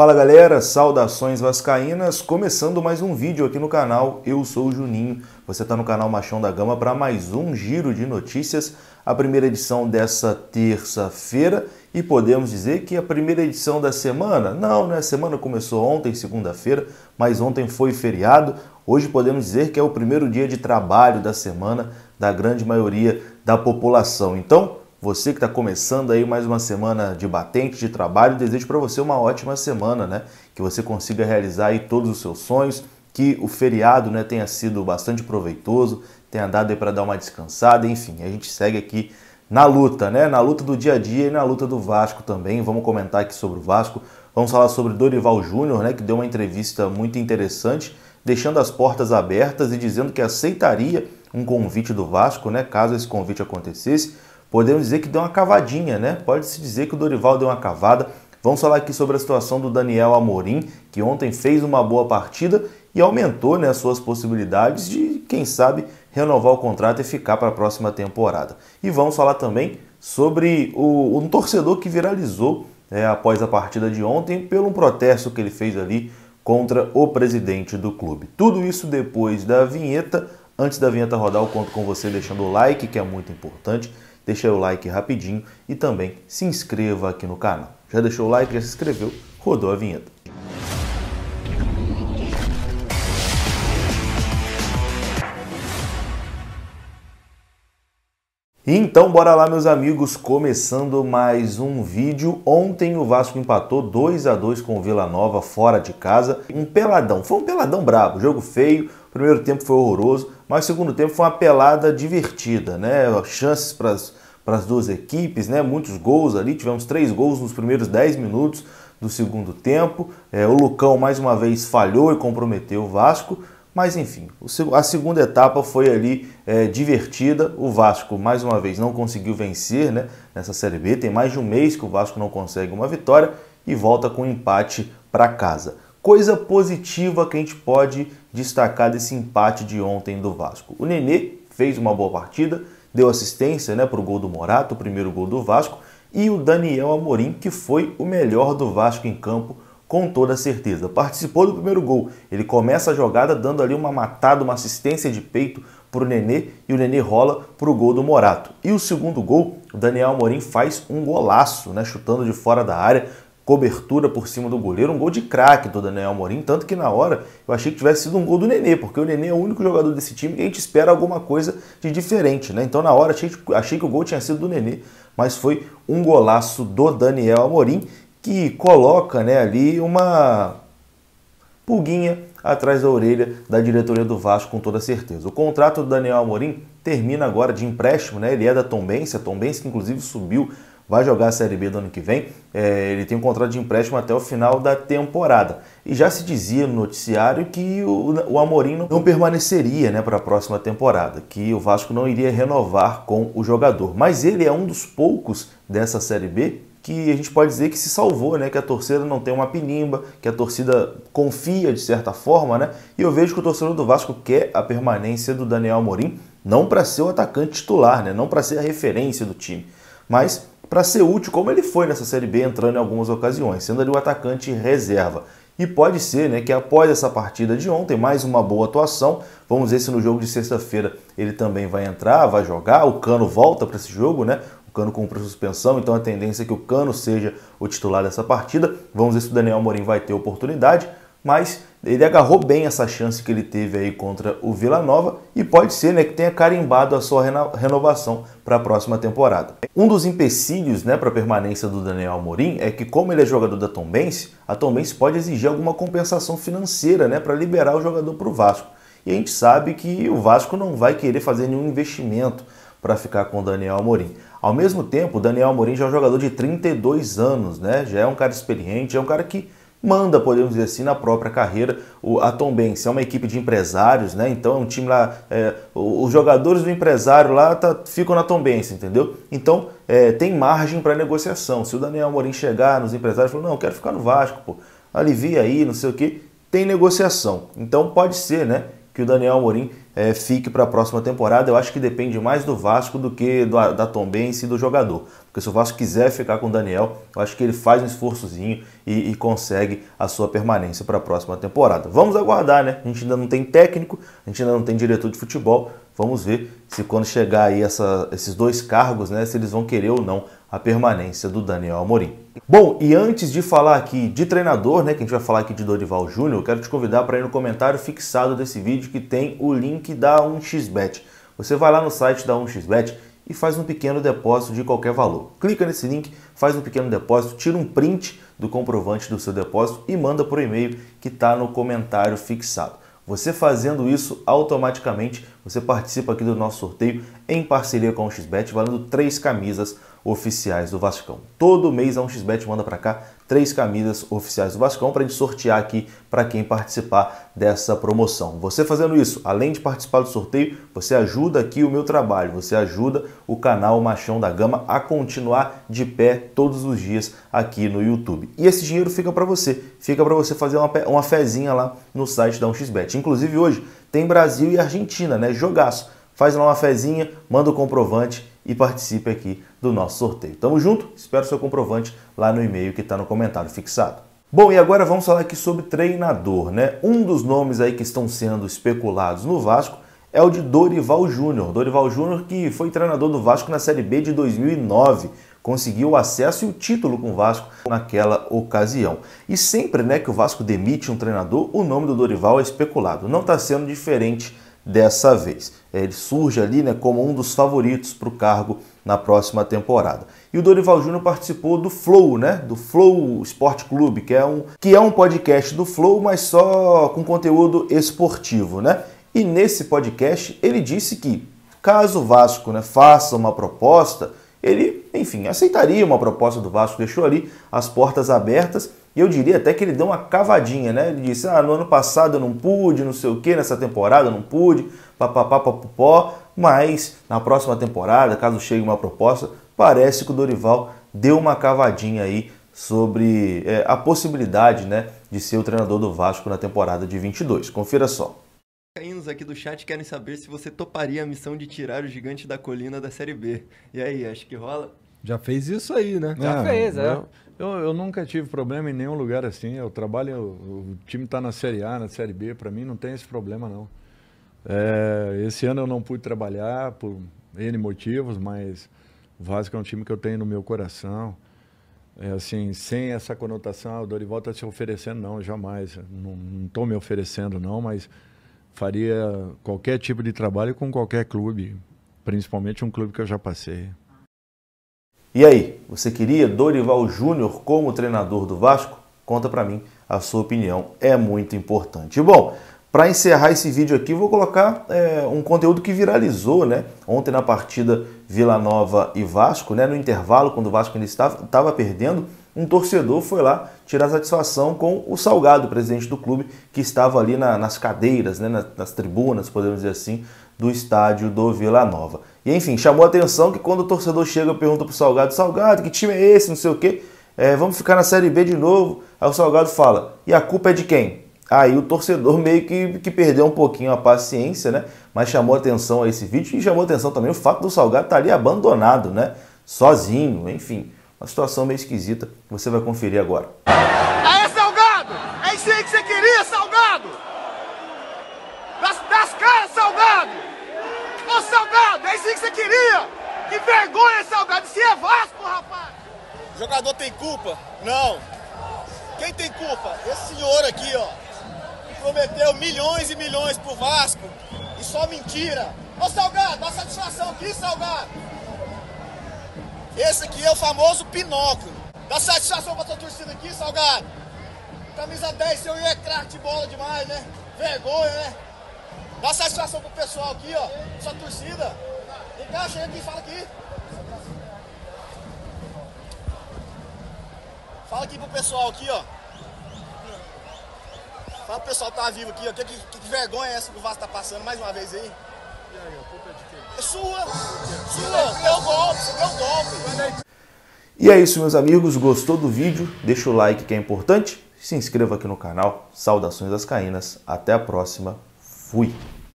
Fala galera, saudações vascaínas, começando mais um vídeo aqui no canal. Eu sou o Juninho. Você está no canal Machão da Gama para mais um giro de notícias, a primeira edição dessa terça-feira e podemos dizer que a primeira edição da semana, não, né? A semana começou ontem, segunda-feira, mas ontem foi feriado. Hoje podemos dizer que é o primeiro dia de trabalho da semana da grande maioria da população. Então, você que está começando aí mais uma semana de batente de trabalho, desejo para você uma ótima semana, né? Que você consiga realizar aí todos os seus sonhos, que o feriado né, tenha sido bastante proveitoso, tenha dado aí para dar uma descansada, enfim, a gente segue aqui na luta, né? Na luta do dia a dia e na luta do Vasco também. Vamos comentar aqui sobre o Vasco. Vamos falar sobre Dorival Júnior, né, que deu uma entrevista muito interessante, deixando as portas abertas e dizendo que aceitaria um convite do Vasco, né, caso esse convite acontecesse podemos dizer que deu uma cavadinha, né? Pode-se dizer que o Dorival deu uma cavada. Vamos falar aqui sobre a situação do Daniel Amorim, que ontem fez uma boa partida e aumentou né, suas possibilidades de, quem sabe, renovar o contrato e ficar para a próxima temporada. E vamos falar também sobre o, um torcedor que viralizou né, após a partida de ontem pelo protesto que ele fez ali contra o presidente do clube. Tudo isso depois da vinheta. Antes da vinheta rodar, eu conto com você deixando o like, que é muito importante deixa o like rapidinho e também se inscreva aqui no canal. Já deixou o like, já se inscreveu? Rodou a vinheta. Então bora lá meus amigos, começando mais um vídeo. Ontem o Vasco empatou 2 a 2 com o Vila Nova fora de casa. Um peladão, foi um peladão brabo, jogo feio, o primeiro tempo foi horroroso, mas o segundo tempo foi uma pelada divertida, né? Chances para as duas equipes, né? Muitos gols ali, tivemos três gols nos primeiros dez minutos do segundo tempo. É, o Lucão mais uma vez falhou e comprometeu o Vasco, mas enfim, a segunda etapa foi ali é, divertida. O Vasco mais uma vez não conseguiu vencer, né? Nessa Série B tem mais de um mês que o Vasco não consegue uma vitória e volta com um empate para casa. Coisa positiva que a gente pode destacar desse empate de ontem do Vasco. O Nenê fez uma boa partida, deu assistência né, para o gol do Morato, o primeiro gol do Vasco, e o Daniel Amorim, que foi o melhor do Vasco em campo, com toda certeza. Participou do primeiro gol, ele começa a jogada dando ali uma matada, uma assistência de peito para o Nenê, e o Nenê rola para o gol do Morato. E o segundo gol, o Daniel Amorim faz um golaço, né, chutando de fora da área, cobertura por cima do goleiro, um gol de craque do Daniel Morim, tanto que na hora eu achei que tivesse sido um gol do Nenê, porque o Nenê é o único jogador desse time que a gente espera alguma coisa de diferente, né? Então na hora achei, achei que o gol tinha sido do Nenê, mas foi um golaço do Daniel Amorim que coloca, né, ali uma pulguinha atrás da orelha da diretoria do Vasco com toda certeza. O contrato do Daniel Amorim termina agora de empréstimo, né? Ele é da Tombense, a Tombense que inclusive subiu vai jogar a Série B do ano que vem. É, ele tem um contrato de empréstimo até o final da temporada. E já se dizia no noticiário que o, o Amorim não permaneceria né, para a próxima temporada, que o Vasco não iria renovar com o jogador. Mas ele é um dos poucos dessa Série B que a gente pode dizer que se salvou, né? Que a torcida não tem uma pinimba, que a torcida confia de certa forma, né? E eu vejo que o torcedor do Vasco quer a permanência do Daniel Amorim, não para ser o atacante titular, né? Não para ser a referência do time, mas para ser útil, como ele foi nessa Série B, entrando em algumas ocasiões, sendo ali o atacante reserva. E pode ser né, que após essa partida de ontem, mais uma boa atuação. Vamos ver se no jogo de sexta-feira ele também vai entrar, vai jogar. O Cano volta para esse jogo, né? O Cano cumpriu suspensão, então a tendência é que o Cano seja o titular dessa partida. Vamos ver se o Daniel Morim vai ter oportunidade mas ele agarrou bem essa chance que ele teve aí contra o Vila Nova e pode ser né, que tenha carimbado a sua renovação para a próxima temporada. Um dos empecilhos né, para a permanência do Daniel Amorim é que, como ele é jogador da Tombense, a Tombense pode exigir alguma compensação financeira né, para liberar o jogador para o Vasco. E a gente sabe que o Vasco não vai querer fazer nenhum investimento para ficar com o Daniel Amorim. Ao mesmo tempo, o Daniel Amorim já é um jogador de 32 anos, né? já é um cara experiente, é um cara que manda, podemos dizer assim, na própria carreira o, a Tombense. É uma equipe de empresários, né? Então é um time lá. É, os jogadores do empresário lá tá, ficam na Tombense, entendeu? Então é, tem margem para negociação. Se o Daniel Amorim chegar nos empresários e falar, não, eu quero ficar no Vasco, pô, alivia aí, não sei o que, tem negociação. Então pode ser, né? Que o Daniel Amorim é, fique para a próxima temporada. Eu acho que depende mais do Vasco do que do, da Tombense e do jogador. Porque se o Vasco quiser ficar com o Daniel, eu acho que ele faz um esforçozinho e, e consegue a sua permanência para a próxima temporada. Vamos aguardar, né? A gente ainda não tem técnico, a gente ainda não tem diretor de futebol, Vamos ver se quando chegar aí essa, esses dois cargos, né, se eles vão querer ou não a permanência do Daniel Amorim. Bom, e antes de falar aqui de treinador, né, que a gente vai falar aqui de Dorival Júnior, quero te convidar para ir no comentário fixado desse vídeo que tem o link da 1xBet. Você vai lá no site da 1xBet e faz um pequeno depósito de qualquer valor. Clica nesse link, faz um pequeno depósito, tira um print do comprovante do seu depósito e manda por e-mail que está no comentário fixado. Você fazendo isso automaticamente, você participa aqui do nosso sorteio em parceria com o XBET, valendo três camisas oficiais do Vascão. Todo mês a 1xBet manda para cá três camisas oficiais do Vascão para a gente sortear aqui para quem participar dessa promoção. Você fazendo isso, além de participar do sorteio, você ajuda aqui o meu trabalho, você ajuda o canal Machão da Gama a continuar de pé todos os dias aqui no YouTube. E esse dinheiro fica para você, fica para você fazer uma, uma fezinha lá no site da 1xBet. Inclusive hoje tem Brasil e Argentina, né? Jogaço. Faz lá uma fezinha, manda o comprovante e participe aqui do nosso sorteio. Tamo junto, espero seu comprovante lá no e-mail que está no comentário fixado. Bom, e agora vamos falar aqui sobre treinador, né? Um dos nomes aí que estão sendo especulados no Vasco é o de Dorival Júnior. Dorival Júnior que foi treinador do Vasco na Série B de 2009, conseguiu o acesso e o título com o Vasco naquela ocasião. E sempre, né, que o Vasco demite um treinador, o nome do Dorival é especulado. Não está sendo diferente dessa vez. Ele surge ali né, como um dos favoritos para o cargo na próxima temporada. E o Dorival Júnior participou do Flow, né? Do Flow Sport Clube, que é um, que é um podcast do Flow, mas só com conteúdo esportivo, né? E nesse podcast ele disse que caso o Vasco né, faça uma proposta, ele, enfim, aceitaria uma proposta do Vasco, deixou ali as portas abertas e eu diria até que ele deu uma cavadinha, né? Ele disse: ah, no ano passado eu não pude, não sei o que, nessa temporada eu não pude, papapá, papupó, mas na próxima temporada, caso chegue uma proposta, parece que o Dorival deu uma cavadinha aí sobre é, a possibilidade, né, de ser o treinador do Vasco na temporada de 22. Confira só. Cainos aqui do chat querem saber se você toparia a missão de tirar o gigante da colina da Série B. E aí, acho que rola? Já fez isso aí, né? Já é, fez, é. Eu, eu, nunca tive problema em nenhum lugar assim. Eu trabalho, o, time está na Série A, na Série B, para mim não tem esse problema não. É, esse ano eu não pude trabalhar por N motivos, mas o Vasco é um time que eu tenho no meu coração. É assim, sem essa conotação, ah, o Dorival está se oferecendo, não, jamais. Não estou me oferecendo, não, mas faria qualquer tipo de trabalho com qualquer clube, principalmente um clube que eu já passei. E aí, você queria Dorival Júnior como treinador do Vasco? Conta para mim, a sua opinião é muito importante. Bom, para encerrar esse vídeo aqui, vou colocar é, um conteúdo que viralizou, né? Ontem na partida Vila Nova e Vasco, né? No intervalo, quando o Vasco ainda estava, estava perdendo, um torcedor foi lá tirar satisfação com o Salgado, presidente do clube, que estava ali na, nas cadeiras, né? nas, nas tribunas, podemos dizer assim, do estádio do Vila Nova. E enfim, chamou a atenção que quando o torcedor chega e pergunta pro Salgado, Salgado, que time é esse? Não sei o quê. É, vamos ficar na Série B de novo. Aí o Salgado fala, e a culpa é de quem? Aí o torcedor meio que, que perdeu um pouquinho a paciência, né? Mas chamou atenção a esse vídeo e chamou atenção também o fato do Salgado estar tá ali abandonado, né? Sozinho, enfim. Uma situação meio esquisita. Você vai conferir agora. queria? Que vergonha, Salgado! Se é Vasco, rapaz! O jogador tem culpa? Não. Quem tem culpa? Esse senhor aqui, ó. Que prometeu milhões e milhões pro Vasco e só mentira. Ô Salgado, dá satisfação aqui, Salgado. Esse aqui é o famoso Pinóquio. Dá satisfação pra tua torcida aqui, Salgado. Camisa 10, seu é craque de bola demais, né? Vergonha, né? Dá satisfação pro pessoal aqui, ó. Sua torcida chega tá, aqui, fala aqui. Fala aqui pro pessoal aqui, ó. Fala pro pessoal que tá vivo aqui, ó. Que, que, que vergonha é essa que o Vasco tá passando mais uma vez aí? E aí, a culpa é de quem? É sua! Sua! deu golpe, deu golpe! E é isso, meus amigos. Gostou do vídeo? Deixa o like que é importante. Se inscreva aqui no canal. Saudações das Caínas. Até a próxima. Fui!